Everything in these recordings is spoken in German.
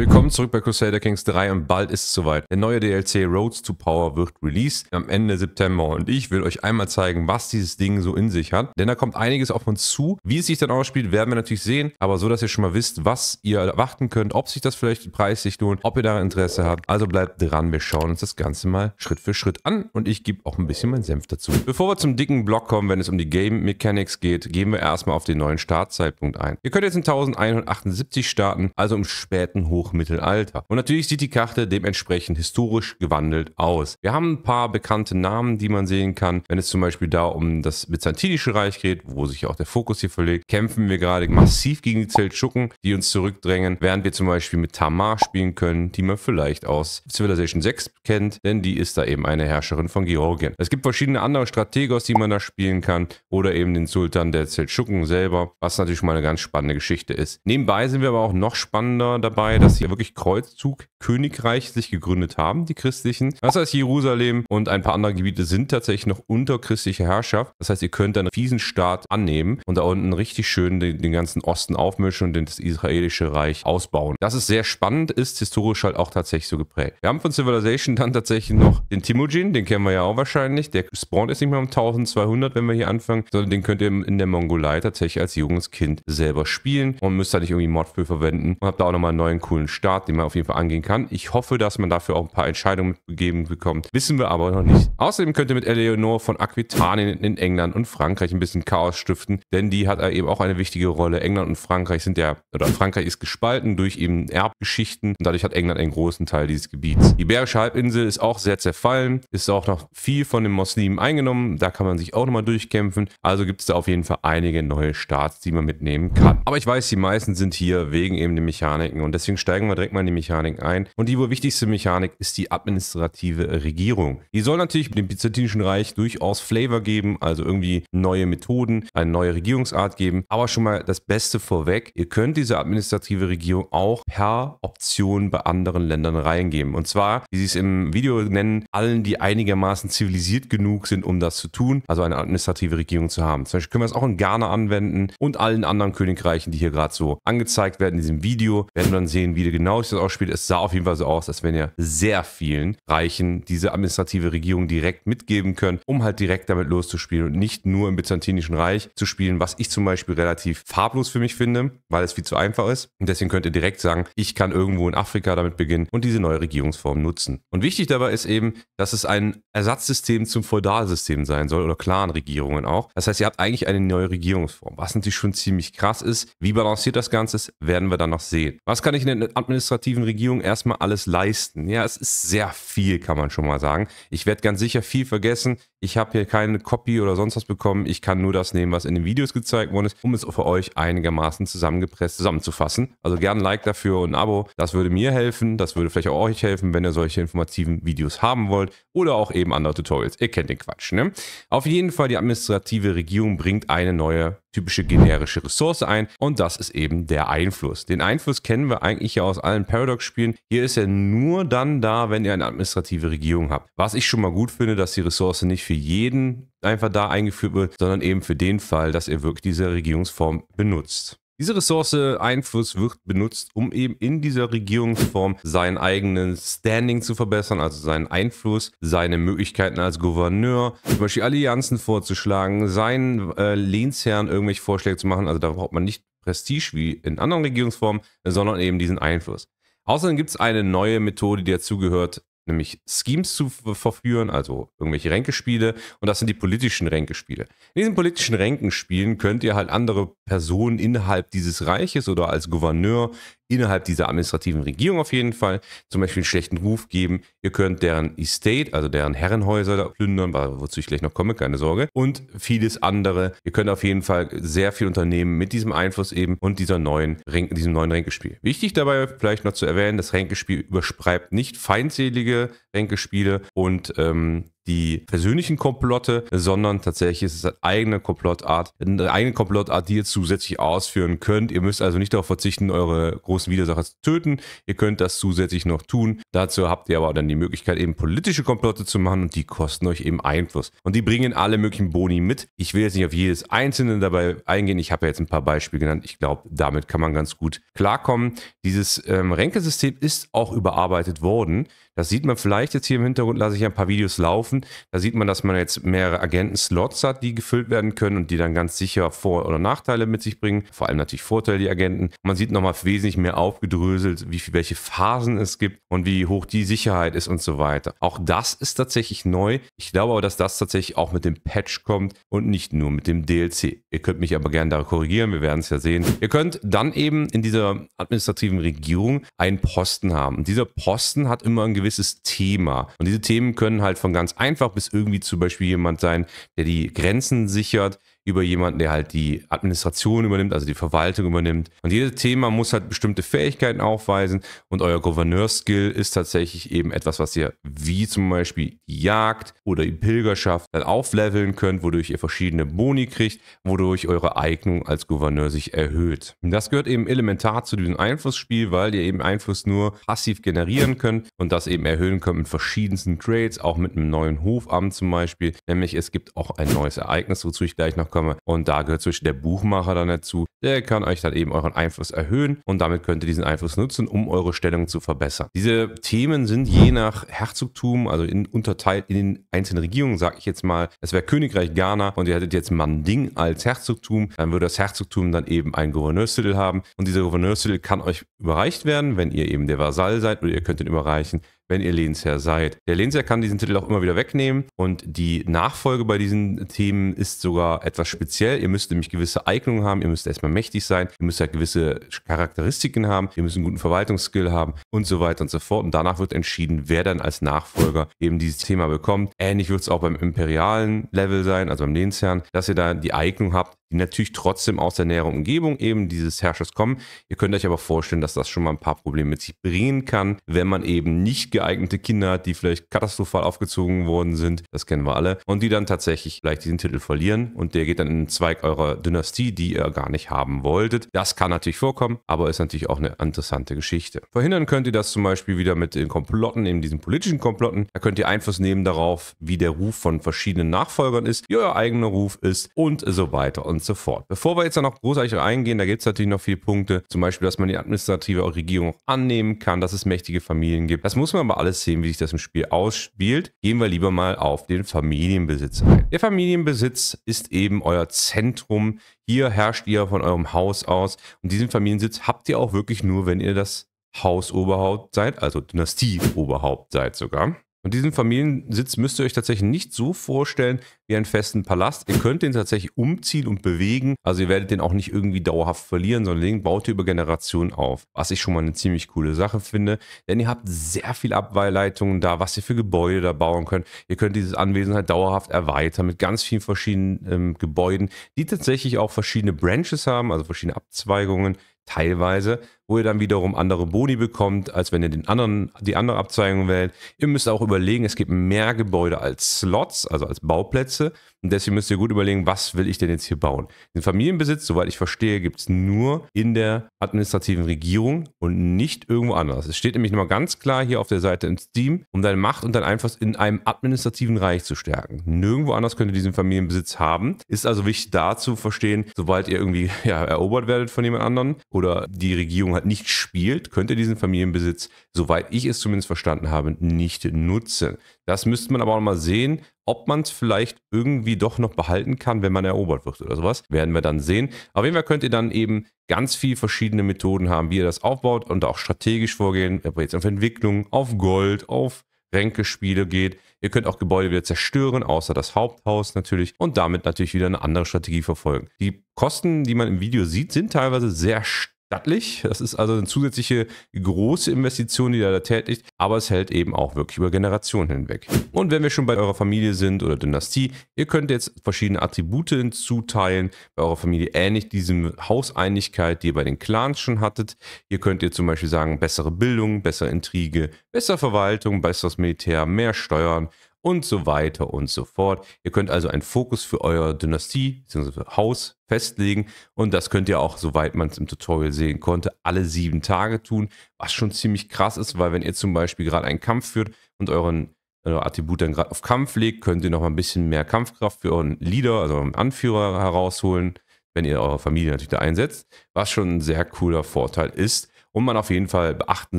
Willkommen zurück bei Crusader Kings 3 und bald ist es soweit. Der neue DLC Roads to Power wird released am Ende September und ich will euch einmal zeigen, was dieses Ding so in sich hat, denn da kommt einiges auf uns zu. Wie es sich dann ausspielt, werden wir natürlich sehen, aber so, dass ihr schon mal wisst, was ihr erwarten könnt, ob sich das vielleicht preislich lohnt, ob ihr da Interesse habt. Also bleibt dran, wir schauen uns das Ganze mal Schritt für Schritt an und ich gebe auch ein bisschen meinen Senf dazu. Bevor wir zum dicken Block kommen, wenn es um die Game Mechanics geht, gehen wir erstmal auf den neuen Startzeitpunkt ein. Ihr könnt jetzt in 1178 starten, also im späten Hoch Hochmittelalter. Und natürlich sieht die Karte dementsprechend historisch gewandelt aus. Wir haben ein paar bekannte Namen, die man sehen kann. Wenn es zum Beispiel da um das Byzantinische Reich geht, wo sich auch der Fokus hier verlegt, kämpfen wir gerade massiv gegen die Zeltschucken, die uns zurückdrängen, während wir zum Beispiel mit Tamar spielen können, die man vielleicht aus Civilization 6 kennt, denn die ist da eben eine Herrscherin von Georgien. Es gibt verschiedene andere Strategos, die man da spielen kann oder eben den Sultan der Zeltschucken selber, was natürlich mal eine ganz spannende Geschichte ist. Nebenbei sind wir aber auch noch spannender dabei, dass sie wirklich Kreuzzug Königreich sich gegründet haben, die christlichen. Das heißt, Jerusalem und ein paar andere Gebiete sind tatsächlich noch unter christlicher Herrschaft. Das heißt, ihr könnt einen fiesen Staat annehmen und da unten richtig schön den, den ganzen Osten aufmischen und das israelische Reich ausbauen. Das ist sehr spannend, ist historisch halt auch tatsächlich so geprägt. Wir haben von Civilization dann tatsächlich noch den Timujin, den kennen wir ja auch wahrscheinlich. Der spawnt jetzt nicht mehr um 1200, wenn wir hier anfangen, sondern den könnt ihr in der Mongolei tatsächlich als junges Kind selber spielen und müsst da nicht irgendwie Mod für verwenden und habt da auch nochmal einen neuen coolen coolen Start, den man auf jeden Fall angehen kann. Ich hoffe, dass man dafür auch ein paar Entscheidungen mitgegeben bekommt. Wissen wir aber noch nicht. Außerdem könnte mit Eleonore von Aquitanien in England und Frankreich ein bisschen Chaos stiften, denn die hat eben auch eine wichtige Rolle. England und Frankreich sind ja, oder Frankreich ist gespalten durch eben Erbgeschichten und dadurch hat England einen großen Teil dieses Gebiets. Die Iberische Halbinsel ist auch sehr zerfallen, ist auch noch viel von den Moslemen eingenommen, da kann man sich auch nochmal durchkämpfen. Also gibt es da auf jeden Fall einige neue Starts, die man mitnehmen kann. Aber ich weiß, die meisten sind hier wegen eben den Mechaniken und deswegen starten steigen wir direkt mal in die Mechanik ein. Und die wohl wichtigste Mechanik ist die administrative Regierung. Die soll natürlich dem Byzantinischen Reich durchaus Flavor geben, also irgendwie neue Methoden, eine neue Regierungsart geben. Aber schon mal das Beste vorweg, ihr könnt diese administrative Regierung auch per Option bei anderen Ländern reingeben. Und zwar, wie sie es im Video nennen, allen, die einigermaßen zivilisiert genug sind, um das zu tun, also eine administrative Regierung zu haben. Zum Beispiel können wir es auch in Ghana anwenden und allen anderen Königreichen, die hier gerade so angezeigt werden in diesem Video, werden wir dann sehen, wie wie genau sich das ausspielt, es sah auf jeden Fall so aus, als wenn er sehr vielen Reichen diese administrative Regierung direkt mitgeben können, um halt direkt damit loszuspielen und nicht nur im Byzantinischen Reich zu spielen, was ich zum Beispiel relativ farblos für mich finde, weil es viel zu einfach ist. Und deswegen könnt ihr direkt sagen, ich kann irgendwo in Afrika damit beginnen und diese neue Regierungsform nutzen. Und wichtig dabei ist eben, dass es ein Ersatzsystem zum Feudalsystem sein soll oder klaren regierungen auch. Das heißt, ihr habt eigentlich eine neue Regierungsform, was natürlich schon ziemlich krass ist. Wie balanciert das Ganze ist, werden wir dann noch sehen. Was kann ich denn administrativen Regierung erstmal alles leisten. Ja, es ist sehr viel, kann man schon mal sagen. Ich werde ganz sicher viel vergessen. Ich habe hier keine Copy oder sonst was bekommen. Ich kann nur das nehmen, was in den Videos gezeigt worden ist, um es für euch einigermaßen zusammengepresst zusammenzufassen. Also gerne ein Like dafür und ein Abo. Das würde mir helfen. Das würde vielleicht auch euch helfen, wenn ihr solche informativen Videos haben wollt oder auch eben andere Tutorials. Ihr kennt den Quatsch, ne? Auf jeden Fall, die administrative Regierung bringt eine neue typische generische Ressource ein und das ist eben der Einfluss. Den Einfluss kennen wir eigentlich ja ja aus allen Paradox-Spielen. Hier ist er nur dann da, wenn ihr eine administrative Regierung habt. Was ich schon mal gut finde, dass die Ressource nicht für jeden einfach da eingeführt wird, sondern eben für den Fall, dass ihr wirklich diese Regierungsform benutzt. Diese Ressource Einfluss wird benutzt, um eben in dieser Regierungsform seinen eigenen Standing zu verbessern, also seinen Einfluss, seine Möglichkeiten als Gouverneur, zum Beispiel Allianzen vorzuschlagen, seinen äh, Lehnsherren irgendwelche Vorschläge zu machen. Also da braucht man nicht Prestige wie in anderen Regierungsformen, sondern eben diesen Einfluss. Außerdem gibt es eine neue Methode, die dazugehört, nämlich Schemes zu verführen, also irgendwelche Ränkespiele. Und das sind die politischen Ränkespiele. In diesen politischen Ränkenspielen könnt ihr halt andere Personen innerhalb dieses Reiches oder als Gouverneur innerhalb dieser administrativen Regierung auf jeden Fall zum Beispiel einen schlechten Ruf geben. Ihr könnt deren Estate, also deren Herrenhäuser plündern, wozu ich gleich noch komme, keine Sorge. Und vieles andere. Ihr könnt auf jeden Fall sehr viel unternehmen mit diesem Einfluss eben und dieser neuen, diesem neuen Ränkespiel. Wichtig dabei vielleicht noch zu erwähnen, das Ränkespiel überschreibt nicht feindselige Ränkespiele und ähm, die persönlichen Komplotte, sondern tatsächlich ist es eine eigene Komplottart, eine eigene Komplottart, die ihr zusätzlich ausführen könnt. Ihr müsst also nicht darauf verzichten, eure großen Widersacher zu töten. Ihr könnt das zusätzlich noch tun. Dazu habt ihr aber dann die Möglichkeit, eben politische Komplotte zu machen und die kosten euch eben Einfluss. Und die bringen alle möglichen Boni mit. Ich will jetzt nicht auf jedes einzelne dabei eingehen. Ich habe ja jetzt ein paar Beispiele genannt. Ich glaube, damit kann man ganz gut klarkommen. Dieses ähm, Ränkesystem ist auch überarbeitet worden. Das sieht man vielleicht jetzt hier im Hintergrund, lasse ich ein paar Videos laufen. Da sieht man, dass man jetzt mehrere Agenten-Slots hat, die gefüllt werden können und die dann ganz sicher Vor- oder Nachteile mit sich bringen. Vor allem natürlich Vorteile, die Agenten. Man sieht nochmal wesentlich mehr aufgedröselt, wie viel, welche Phasen es gibt und wie hoch die Sicherheit ist und so weiter. Auch das ist tatsächlich neu. Ich glaube aber, dass das tatsächlich auch mit dem Patch kommt und nicht nur mit dem DLC. Ihr könnt mich aber gerne da korrigieren, wir werden es ja sehen. Ihr könnt dann eben in dieser administrativen Regierung einen Posten haben. Und dieser Posten hat immer ein gewisses Thema. Und diese Themen können halt von ganz einfach bis irgendwie zum Beispiel jemand sein, der die Grenzen sichert, über jemanden, der halt die Administration übernimmt, also die Verwaltung übernimmt. Und jedes Thema muss halt bestimmte Fähigkeiten aufweisen und euer Gouverneur-Skill ist tatsächlich eben etwas, was ihr wie zum Beispiel Jagd oder die Pilgerschaft dann aufleveln könnt, wodurch ihr verschiedene Boni kriegt, wodurch eure Eignung als Gouverneur sich erhöht. Und das gehört eben elementar zu diesem Einflussspiel, weil ihr eben Einfluss nur passiv generieren könnt und das eben erhöhen könnt mit verschiedensten Trades, auch mit einem neuen Hofamt zum Beispiel. Nämlich es gibt auch ein neues Ereignis, wozu ich gleich noch Abkommen. Und da gehört zwischen der Buchmacher dann dazu. Der kann euch dann eben euren Einfluss erhöhen und damit könnt ihr diesen Einfluss nutzen, um eure Stellung zu verbessern. Diese Themen sind je nach Herzogtum, also in, unterteilt in den einzelnen Regierungen, sage ich jetzt mal. Es wäre Königreich Ghana und ihr hättet jetzt Manding als Herzogtum. Dann würde das Herzogtum dann eben einen Gouverneurstitel haben und dieser Gouverneurstitel kann euch überreicht werden, wenn ihr eben der Vasall seid oder ihr könnt ihn überreichen, wenn ihr Lehnsherr seid. Der Lehnsherr kann diesen Titel auch immer wieder wegnehmen und die Nachfolge bei diesen Themen ist sogar etwas speziell. Ihr müsst nämlich gewisse Eignungen haben, ihr müsst erstmal mächtig sein, ihr müsst halt gewisse Charakteristiken haben, ihr müsst einen guten Verwaltungsskill haben und so weiter und so fort. Und danach wird entschieden, wer dann als Nachfolger eben dieses Thema bekommt. Ähnlich wird es auch beim imperialen Level sein, also beim Lehnsherrn, dass ihr da die Eignung habt, die natürlich trotzdem aus der näheren Umgebung eben dieses Herrschers kommen. Ihr könnt euch aber vorstellen, dass das schon mal ein paar Probleme mit sich bringen kann, wenn man eben nicht geeignete Kinder hat, die vielleicht katastrophal aufgezogen worden sind, das kennen wir alle, und die dann tatsächlich vielleicht diesen Titel verlieren und der geht dann in den Zweig eurer Dynastie, die ihr gar nicht haben wolltet. Das kann natürlich vorkommen, aber ist natürlich auch eine interessante Geschichte. Verhindern könnt ihr das zum Beispiel wieder mit den Komplotten, eben diesen politischen Komplotten. Da könnt ihr Einfluss nehmen darauf, wie der Ruf von verschiedenen Nachfolgern ist, wie euer eigener Ruf ist und so weiter und und so fort. Bevor wir jetzt da noch großartig reingehen, da gibt es natürlich noch viele Punkte, zum Beispiel, dass man die administrative Regierung auch annehmen kann, dass es mächtige Familien gibt. Das muss man aber alles sehen, wie sich das im Spiel ausspielt. Gehen wir lieber mal auf den Familienbesitz ein. Der Familienbesitz ist eben euer Zentrum. Hier herrscht ihr von eurem Haus aus und diesen Familiensitz habt ihr auch wirklich nur, wenn ihr das Hausoberhaupt seid, also Dynastieoberhaupt seid sogar. Und diesen Familiensitz müsst ihr euch tatsächlich nicht so vorstellen wie einen festen Palast. Ihr könnt den tatsächlich umziehen und bewegen. Also ihr werdet den auch nicht irgendwie dauerhaft verlieren, sondern den baut ihr über Generationen auf. Was ich schon mal eine ziemlich coole Sache finde. Denn ihr habt sehr viel Abweileitungen da, was ihr für Gebäude da bauen könnt. Ihr könnt dieses Anwesen halt dauerhaft erweitern mit ganz vielen verschiedenen ähm, Gebäuden, die tatsächlich auch verschiedene Branches haben, also verschiedene Abzweigungen teilweise wo ihr dann wiederum andere Boni bekommt, als wenn ihr den anderen, die andere Abzweigung wählt. Ihr müsst auch überlegen, es gibt mehr Gebäude als Slots, also als Bauplätze. Und deswegen müsst ihr gut überlegen, was will ich denn jetzt hier bauen. Den Familienbesitz, soweit ich verstehe, gibt es nur in der administrativen Regierung und nicht irgendwo anders. Es steht nämlich nochmal ganz klar hier auf der Seite im Steam, um deine Macht und dein Einfluss in einem administrativen Reich zu stärken. Nirgendwo anders könnt ihr diesen Familienbesitz haben. Ist also wichtig da zu verstehen, sobald ihr irgendwie ja, erobert werdet von jemand anderem oder die Regierung halt jemand nicht spielt, könnte diesen Familienbesitz, soweit ich es zumindest verstanden habe, nicht nutzen. Das müsste man aber auch mal sehen, ob man es vielleicht irgendwie doch noch behalten kann, wenn man erobert wird oder sowas. Werden wir dann sehen. Auf jeden Fall könnt ihr dann eben ganz viele verschiedene Methoden haben, wie ihr das aufbaut und auch strategisch vorgehen, ob ihr jetzt auf Entwicklung, auf Gold, auf Ränkespiele geht. Ihr könnt auch Gebäude wieder zerstören, außer das Haupthaus natürlich und damit natürlich wieder eine andere Strategie verfolgen. Die Kosten, die man im Video sieht, sind teilweise sehr stark stattlich. Das ist also eine zusätzliche große Investition, die ihr da tätigt, aber es hält eben auch wirklich über Generationen hinweg. Und wenn wir schon bei eurer Familie sind oder Dynastie, ihr könnt jetzt verschiedene Attribute hinzuteilen, bei eurer Familie ähnlich diesem Hauseinigkeit, die ihr bei den Clans schon hattet. Hier könnt ihr zum Beispiel sagen, bessere Bildung, bessere Intrige, bessere Verwaltung, besseres Militär, mehr Steuern und so weiter und so fort. Ihr könnt also einen Fokus für eure Dynastie bzw. Haus festlegen und das könnt ihr auch, soweit man es im Tutorial sehen konnte, alle sieben Tage tun, was schon ziemlich krass ist, weil wenn ihr zum Beispiel gerade einen Kampf führt und euren eure äh, Attribut dann gerade auf Kampf legt, könnt ihr noch mal ein bisschen mehr Kampfkraft für euren Leader, also euren Anführer herausholen, wenn ihr eure Familie natürlich da einsetzt, was schon ein sehr cooler Vorteil ist und man auf jeden Fall beachten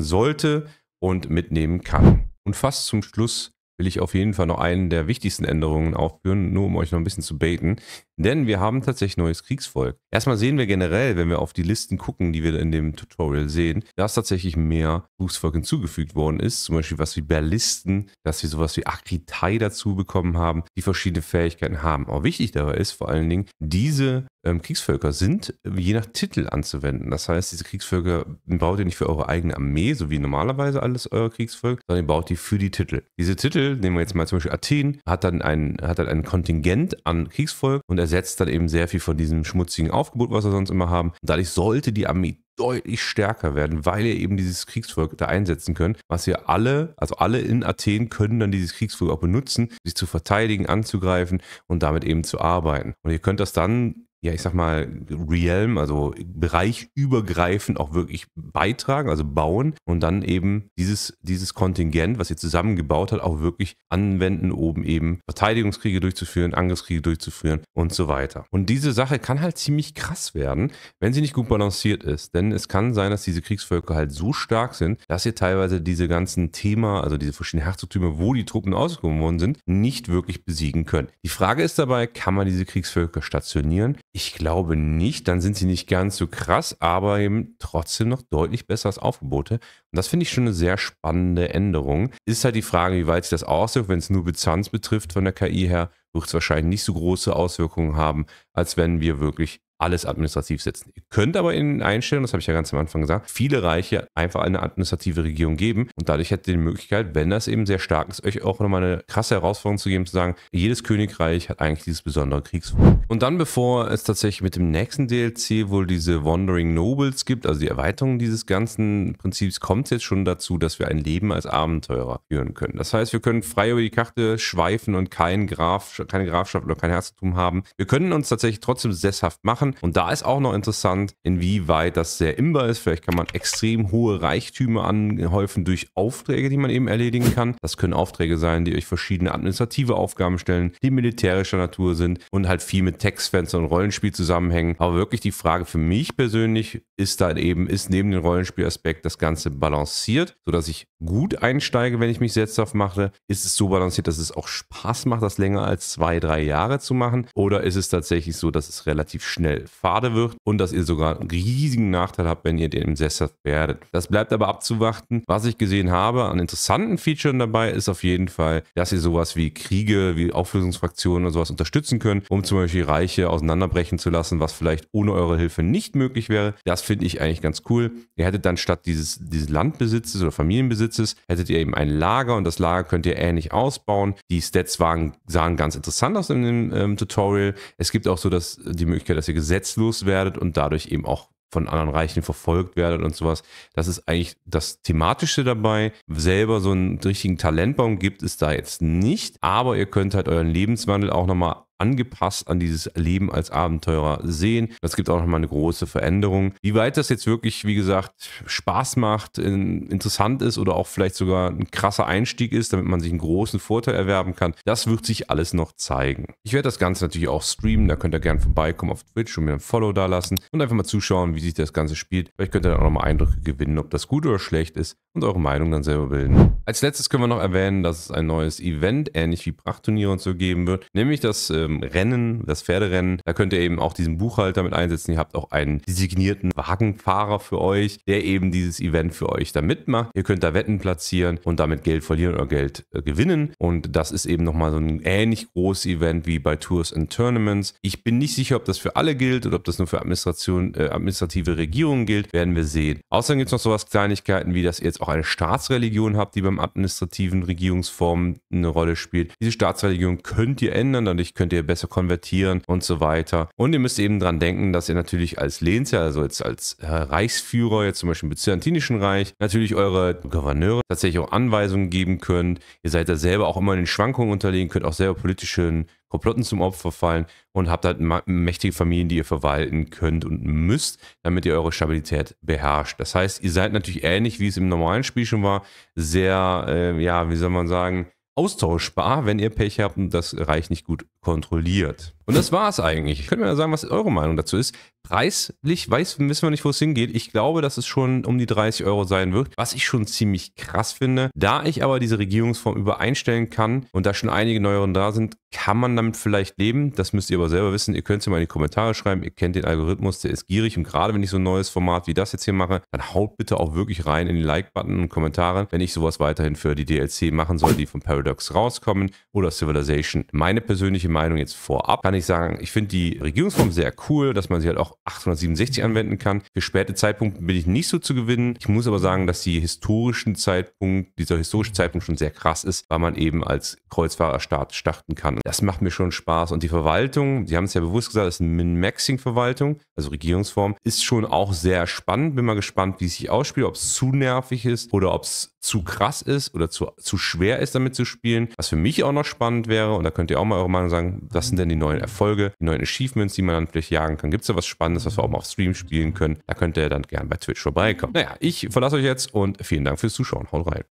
sollte und mitnehmen kann. Und fast zum Schluss will ich auf jeden Fall noch einen der wichtigsten Änderungen aufführen, nur um euch noch ein bisschen zu baiten. Denn wir haben tatsächlich neues Kriegsvolk. Erstmal sehen wir generell, wenn wir auf die Listen gucken, die wir in dem Tutorial sehen, dass tatsächlich mehr Kriegsvolk hinzugefügt worden ist. Zum Beispiel was wie Ballisten, dass wir sowas wie Akritai dazu bekommen haben, die verschiedene Fähigkeiten haben. Aber wichtig dabei ist vor allen Dingen, diese ähm, Kriegsvölker sind äh, je nach Titel anzuwenden. Das heißt, diese Kriegsvölker baut ihr nicht für eure eigene Armee, so wie normalerweise alles euer Kriegsvolk, sondern ihr baut die für die Titel. Diese Titel, nehmen wir jetzt mal zum Beispiel Athen, hat dann ein, hat dann ein Kontingent an Kriegsvolk und er ersetzt dann eben sehr viel von diesem schmutzigen Aufgebot, was wir sonst immer haben. Dadurch sollte die Armee deutlich stärker werden, weil ihr eben dieses Kriegsvolk da einsetzen könnt, was ihr alle, also alle in Athen können dann dieses Kriegsvolk auch benutzen, sich zu verteidigen, anzugreifen und damit eben zu arbeiten. Und ihr könnt das dann ja, ich sag mal, Realm, also Bereich übergreifend auch wirklich beitragen, also bauen und dann eben dieses, dieses Kontingent, was ihr zusammengebaut habt, auch wirklich anwenden, oben eben Verteidigungskriege durchzuführen, Angriffskriege durchzuführen und so weiter. Und diese Sache kann halt ziemlich krass werden, wenn sie nicht gut balanciert ist. Denn es kann sein, dass diese Kriegsvölker halt so stark sind, dass ihr teilweise diese ganzen Thema, also diese verschiedenen Herzogtümer, wo die Truppen ausgekommen worden sind, nicht wirklich besiegen könnt. Die Frage ist dabei, kann man diese Kriegsvölker stationieren? Ich glaube nicht, dann sind sie nicht ganz so krass, aber eben trotzdem noch deutlich besser als Aufgebote. Und das finde ich schon eine sehr spannende Änderung. Ist halt die Frage, wie weit sich das auswirkt. Wenn es nur Bizanz betrifft von der KI her, wird es wahrscheinlich nicht so große Auswirkungen haben, als wenn wir wirklich alles administrativ setzen. Ihr könnt aber in den Einstellungen, das habe ich ja ganz am Anfang gesagt, viele Reiche einfach eine administrative Regierung geben und dadurch hättet ihr die Möglichkeit, wenn das eben sehr stark ist, euch auch nochmal eine krasse Herausforderung zu geben, zu sagen, jedes Königreich hat eigentlich dieses besondere Kriegswunder. Und dann, bevor es tatsächlich mit dem nächsten DLC wohl diese Wandering Nobles gibt, also die Erweiterung dieses ganzen Prinzips, kommt es jetzt schon dazu, dass wir ein Leben als Abenteurer führen können. Das heißt, wir können frei über die Karte schweifen und kein Graf, keine Grafschaft oder kein Herzogtum haben. Wir können uns tatsächlich trotzdem sesshaft machen. Und da ist auch noch interessant, inwieweit das sehr imbar ist. Vielleicht kann man extrem hohe Reichtümer anhäufen durch Aufträge, die man eben erledigen kann. Das können Aufträge sein, die euch verschiedene administrative Aufgaben stellen, die militärischer Natur sind und halt viel mit Textfenstern und Rollenspiel zusammenhängen. Aber wirklich die Frage für mich persönlich ist dann eben, ist neben dem Rollenspielaspekt das Ganze balanciert, sodass ich gut einsteige, wenn ich mich selbst darauf mache? Ist es so balanciert, dass es auch Spaß macht, das länger als zwei, drei Jahre zu machen? Oder ist es tatsächlich so, dass es relativ schnell fade wird und dass ihr sogar einen riesigen Nachteil habt, wenn ihr den im Sessel werdet. Das bleibt aber abzuwarten. Was ich gesehen habe an interessanten Features dabei ist auf jeden Fall, dass ihr sowas wie Kriege, wie Auflösungsfraktionen und sowas unterstützen könnt, um zum Beispiel Reiche auseinanderbrechen zu lassen, was vielleicht ohne eure Hilfe nicht möglich wäre. Das finde ich eigentlich ganz cool. Ihr hättet dann statt dieses, dieses Landbesitzes oder Familienbesitzes, hättet ihr eben ein Lager und das Lager könnt ihr ähnlich ausbauen. Die Stats waren, sahen ganz interessant aus in dem ähm, Tutorial. Es gibt auch so dass die Möglichkeit, dass ihr gesetzlos werdet und dadurch eben auch von anderen Reichen verfolgt werdet und sowas. Das ist eigentlich das Thematische dabei. Selber so einen richtigen Talentbaum gibt es da jetzt nicht, aber ihr könnt halt euren Lebenswandel auch nochmal angepasst an dieses Leben als Abenteurer sehen. Das gibt auch nochmal eine große Veränderung. Wie weit das jetzt wirklich, wie gesagt, Spaß macht, interessant ist oder auch vielleicht sogar ein krasser Einstieg ist, damit man sich einen großen Vorteil erwerben kann, das wird sich alles noch zeigen. Ich werde das Ganze natürlich auch streamen, da könnt ihr gerne vorbeikommen auf Twitch und mir ein Follow da lassen und einfach mal zuschauen, wie sich das Ganze spielt. Vielleicht könnt ihr dann auch nochmal Eindrücke gewinnen, ob das gut oder schlecht ist und eure Meinung dann selber bilden. Als letztes können wir noch erwähnen, dass es ein neues Event, ähnlich wie Prachtturniere und so geben wird, nämlich das ähm, ähm, Rennen, das Pferderennen, da könnt ihr eben auch diesen Buchhalter mit einsetzen. Ihr habt auch einen designierten Wagenfahrer für euch, der eben dieses Event für euch da mitmacht. Ihr könnt da Wetten platzieren und damit Geld verlieren oder Geld äh, gewinnen. Und das ist eben nochmal so ein ähnlich großes Event wie bei Tours and Tournaments. Ich bin nicht sicher, ob das für alle gilt oder ob das nur für Administration, äh, administrative Regierungen gilt. Werden wir sehen. Außerdem gibt es noch sowas Kleinigkeiten, wie dass ihr jetzt auch eine Staatsreligion habt, die beim administrativen Regierungsformen eine Rolle spielt. Diese Staatsreligion könnt ihr ändern. Dadurch könnt könnt ihr besser konvertieren und so weiter. Und ihr müsst eben dran denken, dass ihr natürlich als Lehnsherr, also jetzt als äh, Reichsführer, jetzt zum Beispiel im Byzantinischen Reich, natürlich eure Gouverneure tatsächlich auch Anweisungen geben könnt. Ihr seid da selber auch immer in den Schwankungen unterlegen, könnt auch selber politischen Komplotten zum Opfer fallen und habt halt mächtige Familien, die ihr verwalten könnt und müsst, damit ihr eure Stabilität beherrscht. Das heißt, ihr seid natürlich ähnlich, wie es im normalen Spiel schon war, sehr, äh, ja, wie soll man sagen, austauschbar, wenn ihr Pech habt und das Reich nicht gut kontrolliert. Und das war es eigentlich. Ich könnte mir sagen, was eure Meinung dazu ist. Preislich weiß, wissen wir nicht, wo es hingeht. Ich glaube, dass es schon um die 30 Euro sein wird, was ich schon ziemlich krass finde. Da ich aber diese Regierungsform übereinstellen kann und da schon einige neueren da sind, kann man damit vielleicht leben. Das müsst ihr aber selber wissen. Ihr könnt es ja mal in die Kommentare schreiben. Ihr kennt den Algorithmus, der ist gierig. Und gerade wenn ich so ein neues Format wie das jetzt hier mache, dann haut bitte auch wirklich rein in die Like-Button und Kommentare, wenn ich sowas weiterhin für die DLC machen soll, die von Paradox rauskommen oder Civilization. Meine persönliche Meinung jetzt vorab kann kann ich sagen, ich finde die Regierungsform sehr cool, dass man sie halt auch 867 anwenden kann. Für späte Zeitpunkte bin ich nicht so zu gewinnen. Ich muss aber sagen, dass die historischen Zeitpunkt, dieser historische Zeitpunkt schon sehr krass ist, weil man eben als Kreuzfahrerstaat starten kann. Das macht mir schon Spaß. Und die Verwaltung, Sie haben es ja bewusst gesagt, ist eine Min-Maxing-Verwaltung, also Regierungsform, ist schon auch sehr spannend. Bin mal gespannt, wie es sich ausspielt, ob es zu nervig ist oder ob es zu krass ist oder zu, zu schwer ist, damit zu spielen. Was für mich auch noch spannend wäre, und da könnt ihr auch mal eure Meinung sagen, was sind denn die neuen Erfolge, die neuen Achievements, die man dann vielleicht jagen kann. Gibt es da was Spannendes, was wir auch mal auf Stream spielen können? Da könnt ihr dann gerne bei Twitch vorbeikommen. Naja, ich verlasse euch jetzt und vielen Dank fürs Zuschauen. Haut rein.